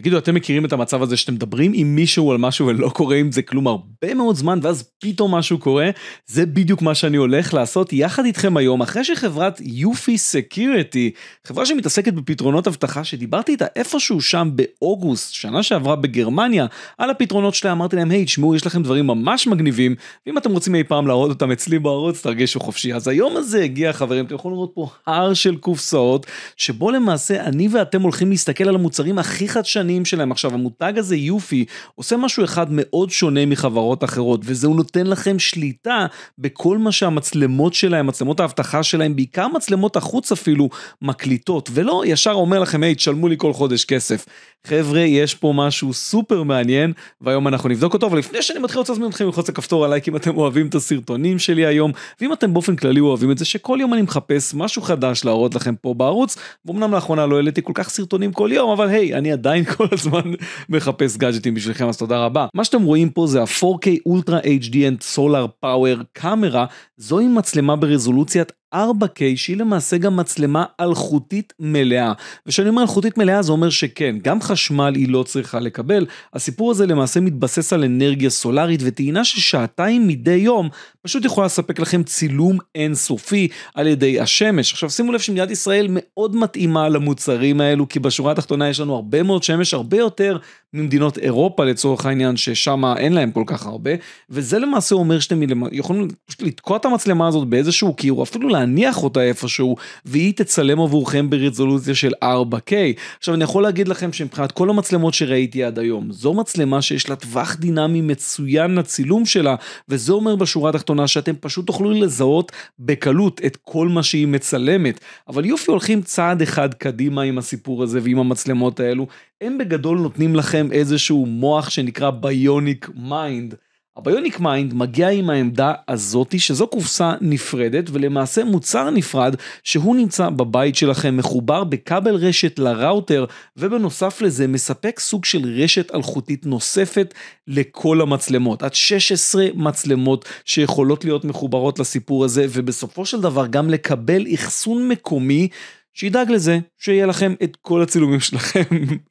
תגידו, אתם מכירים את המצב הזה שאתם מדברים עם מישהו על משהו ולא קורה עם זה כלום הרבה מאוד זמן ואז פתאום משהו קורה? זה בדיוק מה שאני הולך לעשות יחד איתכם היום, אחרי שחברת יופי סקיורטי, חברה שמתעסקת בפתרונות אבטחה, שדיברתי איתה איפשהו שם באוגוסט, שנה שעברה בגרמניה, על הפתרונות שלה אמרתי להם, היי, תשמעו, יש לכם דברים ממש מגניבים, ואם אתם רוצים אי פעם להראות אותם אצלי בערוץ, תרגישו חופשי. אז היום הזה הגיע, חברים, אתם יכולים לראות פה הר של קופסאות, שבו למעשה אני ואתם הולכים להסתכל על המוצרים הכי חדשניים שנים שלהם. עכשיו, המותג הזה, יופי, עושה משהו אחד מאוד שונה מחברות אחרות, וזה הוא נותן לכם שליטה בכל מה שהמצלמות שלהם, מצלמות האבטחה שלהם, בעיקר מצלמות החוץ אפילו, מקליטות, ולא ישר אומר לכם, היי, hey, תשלמו לי כל חודש כסף. חבר'ה, יש פה משהו סופר מעניין, והיום אנחנו נבדוק אותו, אבל לפני שאני מתחיל רוצה להזמין אתכם ללחוץ לכפתור הלייק אם אתם אוהבים את הסרטונים שלי היום, ואם אתם באופן כללי אוהבים את זה, שכל יום אני מחפש משהו חדש להראות לכם פה בערוץ, ואומנם לאחרונה לא העליתי כל כך סרטונים כל יום, אבל היי, אני עדיין כל הזמן מחפש גאדג'טים בשבילכם, אז תודה רבה. מה שאתם רואים פה זה ה-4K Ultra HDN Solar Power Camera, זוהי מצלמה ברזולוציית 4K שהיא למעשה גם מצלמה אלחוטית מלאה. וכשאני אומר אלחוטית מלאה זה אומר שכן, גם חשמל היא לא צריכה לקבל. הסיפור הזה למעשה מתבסס על אנרגיה סולארית וטעינה ששעתיים מדי יום פשוט יכולה לספק לכם צילום אינסופי על ידי השמש. עכשיו שימו לב שמדינת ישראל מאוד מתאימה למוצרים האלו, כי בשורה התחתונה יש לנו הרבה מאוד שמש, הרבה יותר ממדינות אירופה לצורך העניין, ששם אין להם כל כך הרבה, וזה למעשה אומר שאתם יכולים פשוט לתקוע את המצלמה הזאת באיזשהו קיר, או אפילו להניח אותה איפשהו, והיא תצלם עבורכם ברזולוציה של 4K. עכשיו אני יכול להגיד לכם שמבחינת כל המצלמות שראיתי עד היום, זו מצלמה שיש לה טווח דינמי מצוין לצילום שלה, וזה אומר בשורה התחתונה עונה שאתם פשוט תוכלו לזהות בקלות את כל מה שהיא מצלמת. אבל יופי הולכים צעד אחד קדימה עם הסיפור הזה ועם המצלמות האלו. הם בגדול נותנים לכם איזשהו מוח שנקרא ביוניק מיינד. הביוניק מיינד מגיע עם העמדה הזאתי שזו קופסה נפרדת ולמעשה מוצר נפרד שהוא נמצא בבית שלכם מחובר בכבל רשת לראוטר ובנוסף לזה מספק סוג של רשת אלחוטית נוספת לכל המצלמות. עד 16 מצלמות שיכולות להיות מחוברות לסיפור הזה ובסופו של דבר גם לקבל אחסון מקומי שידאג לזה שיהיה לכם את כל הצילומים שלכם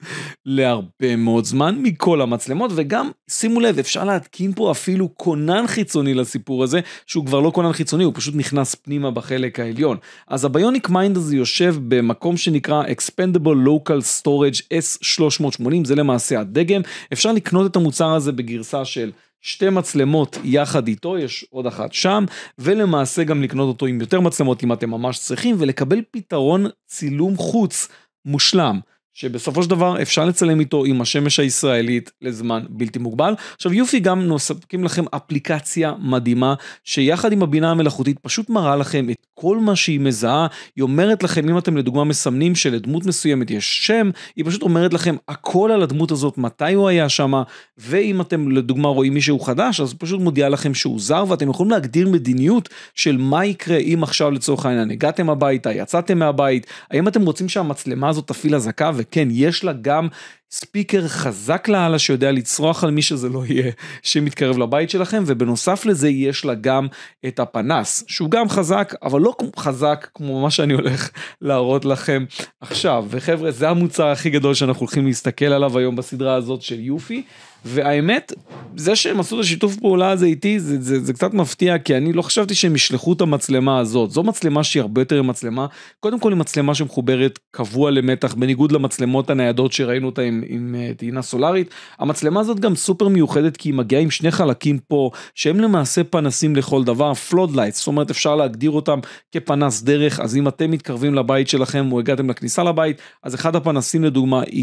להרבה מאוד זמן מכל המצלמות וגם שימו לב אפשר להתקין פה אפילו כונן חיצוני לסיפור הזה שהוא כבר לא כונן חיצוני הוא פשוט נכנס פנימה בחלק העליון אז הביוניק מיינד הזה יושב במקום שנקרא expendable local storage s380 זה למעשה הדגם אפשר לקנות את המוצר הזה בגרסה של שתי מצלמות יחד איתו, יש עוד אחת שם, ולמעשה גם לקנות אותו עם יותר מצלמות אם אתם ממש צריכים, ולקבל פתרון צילום חוץ מושלם. שבסופו של דבר אפשר לצלם איתו עם השמש הישראלית לזמן בלתי מוגבל. עכשיו יופי גם מספקים לכם אפליקציה מדהימה שיחד עם הבינה המלאכותית פשוט מראה לכם את כל מה שהיא מזהה, היא אומרת לכם אם אתם לדוגמה מסמנים שלדמות מסוימת יש שם, היא פשוט אומרת לכם הכל על הדמות הזאת, מתי הוא היה שם, ואם אתם לדוגמה רואים מישהו חדש אז פשוט מודיעה לכם שהוא זר ואתם יכולים להגדיר מדיניות של מה יקרה אם עכשיו לצורך העניין הגעתם הביתה, יצאתם מהבית, האם אתם רוצים שהמצלמה הזאת תפעיל אזעקה וכן, יש לה גם... ספיקר חזק לאללה שיודע לצרוח על מי שזה לא יהיה שמתקרב לבית שלכם ובנוסף לזה יש לה גם את הפנס שהוא גם חזק אבל לא חזק כמו מה שאני הולך להראות לכם עכשיו וחבר'ה זה המוצר הכי גדול שאנחנו הולכים להסתכל עליו היום בסדרה הזאת של יופי והאמת זה שהם עשו את השיתוף פעולה הזה איתי זה, זה, זה קצת מפתיע כי אני לא חשבתי שהם ישלחו את המצלמה הזאת זו מצלמה שהיא הרבה יותר מצלמה קודם כל היא מצלמה שמחוברת קבוע למתח בניגוד למצלמות הניידות שראינו אותה עם עם, אה, טעינה סולארית. המצלמה הזאת גם סופר מיוחדת כי היא מגיעה עם שני חלקים פה שהם למעשה פנסים לכל דבר, פלוד לייטס, זאת אומרת אפשר להגדיר אותם כפנס דרך, אז אם אתם מתקרבים לבית שלכם או הגעתם לכניסה לבית, אז אחד הפנסים לדוגמה אה,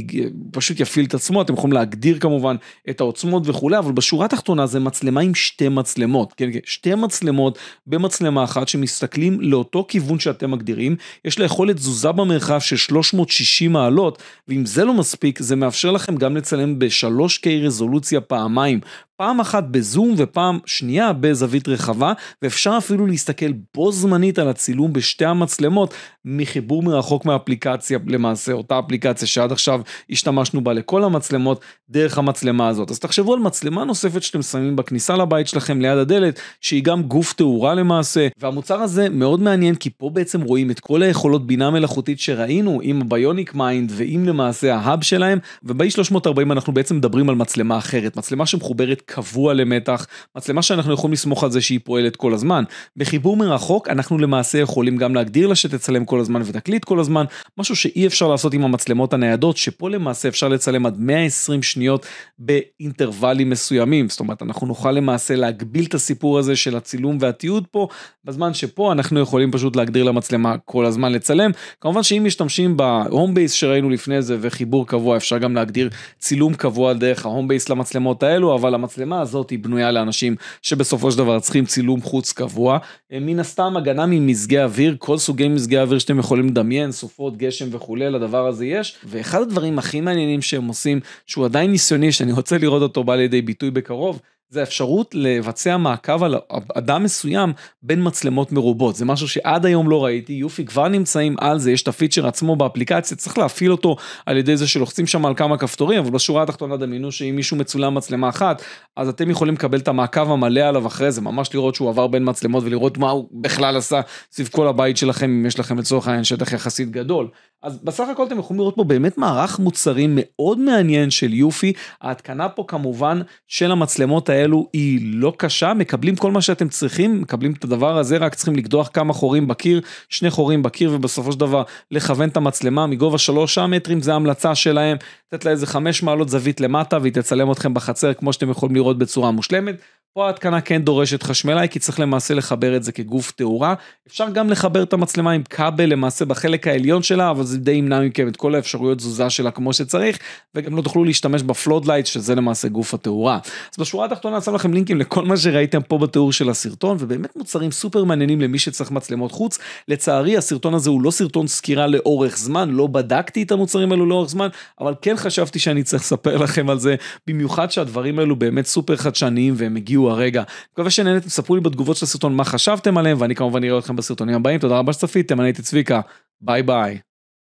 פשוט יפעיל את עצמו, אתם יכולים להגדיר כמובן את העוצמות וכולי, אבל בשורה התחתונה זה מצלמה עם שתי מצלמות, כן, כן שתי מצלמות במצלמה אחת שמסתכלים לאותו כיוון שאתם מגדירים, יש לה יכולת תזוזה במרחב של 360 מעלות, ואם זה לא מספיק זה מאפשר לכם גם לצלם ב-3K רזולוציה פעמיים פעם אחת בזום ופעם שנייה בזווית רחבה, ואפשר אפילו להסתכל בו זמנית על הצילום בשתי המצלמות מחיבור מרחוק מאפליקציה, למעשה אותה אפליקציה שעד עכשיו השתמשנו בה לכל המצלמות דרך המצלמה הזאת. אז תחשבו על מצלמה נוספת שאתם שמים בכניסה לבית שלכם ליד הדלת, שהיא גם גוף תאורה למעשה, והמוצר הזה מאוד מעניין כי פה בעצם רואים את כל היכולות בינה מלאכותית שראינו עם הביוניק מיינד ועם למעשה ההאב שלהם, וב-340 אנחנו בעצם מדברים על מצלמה אחרת, מצלמה שמחוברת קבוע למתח, מצלמה שאנחנו יכולים לסמוך על זה שהיא פועלת כל הזמן. בחיבור מרחוק אנחנו למעשה יכולים גם להגדיר לה שתצלם כל הזמן ותקליט כל הזמן, משהו שאי אפשר לעשות עם המצלמות הניידות, שפה למעשה אפשר לצלם עד 120 שניות באינטרוולים מסוימים, זאת אומרת אנחנו נוכל למעשה להגביל את הסיפור הזה של הצילום והתיעוד פה, בזמן שפה אנחנו יכולים פשוט להגדיר למצלמה כל הזמן לצלם. כמובן שאם משתמשים בהום בייס שראינו לפני זה וחיבור קבוע אפשר גם להגדיר צילום קבוע דרך ההום בייס למצלמות האלו, אבל המצלמות המצלמה הזאת היא בנויה לאנשים שבסופו של דבר צריכים צילום חוץ קבוע. אה, מן הסתם הגנה ממזגי אוויר, כל סוגי מזגי אוויר שאתם יכולים לדמיין, סופות, גשם וכולי, לדבר הזה יש. ואחד הדברים הכי מעניינים שהם עושים, שהוא עדיין ניסיוני, שאני רוצה לראות אותו בא לידי ביטוי בקרוב, זה האפשרות לבצע מעקב על אדם מסוים בין מצלמות מרובות, זה משהו שעד היום לא ראיתי, יופי כבר נמצאים על זה, יש את הפיצ'ר עצמו באפליקציה, צריך להפעיל אותו על ידי זה שלוחצים שם על כמה כפתורים, אבל בשורה התחתונה דמיינו שאם מישהו מצולם מצלמה אחת, אז אתם יכולים לקבל את המעקב המלא עליו אחרי זה, ממש לראות שהוא עבר בין מצלמות ולראות מה הוא בכלל עשה סביב כל הבית שלכם, אם יש לכם לצורך העניין שטח יחסית גדול. אז בסך הכל אתם יכולים לראות פה באמת מערך מוצרים מאוד מעניין של יופי, ההתקנה פה כמובן של המצלמות האלה. האלו היא לא קשה, מקבלים כל מה שאתם צריכים, מקבלים את הדבר הזה, רק צריכים לקדוח כמה חורים בקיר, שני חורים בקיר ובסופו של דבר לכוון את המצלמה מגובה שלושה מטרים, זה ההמלצה שלהם, לתת לה איזה חמש מעלות זווית למטה והיא תצלם אתכם בחצר כמו שאתם יכולים לראות בצורה מושלמת. פה ההתקנה כן דורשת חשמלאי כי צריך למעשה לחבר את זה כגוף תאורה. אפשר גם לחבר את המצלמה עם כבל למעשה בחלק העליון שלה אבל זה די ימנע מכם את כל האפשרויות תזוזה שלה כמו שצריך וגם לא תוכלו להשתמש בפלוד לייט שזה למעשה גוף התאורה. אז בשורה התחתונה שם לכם לינקים לכל מה שראיתם פה בתיאור של הסרטון ובאמת מוצרים סופר מעניינים למי שצריך מצלמות חוץ. לצערי הסרטון הזה הוא לא סרטון סקירה לאורך זמן לא בדקתי את המוצרים האלו לאורך זמן אבל כן חשבתי שאני צריך לספר לכם על זה, במיוחד שהדברים האלו באמת סופר חדשניים והם הגיעו הרגע. מקווה שנהנתם, ספרו לי בתגובות של הסרטון מה חשבתם עליהם, ואני כמובן אראה אתכם בסרטונים הבאים, תודה רבה שצפיתם, אני הייתי צביקה, ביי ביי.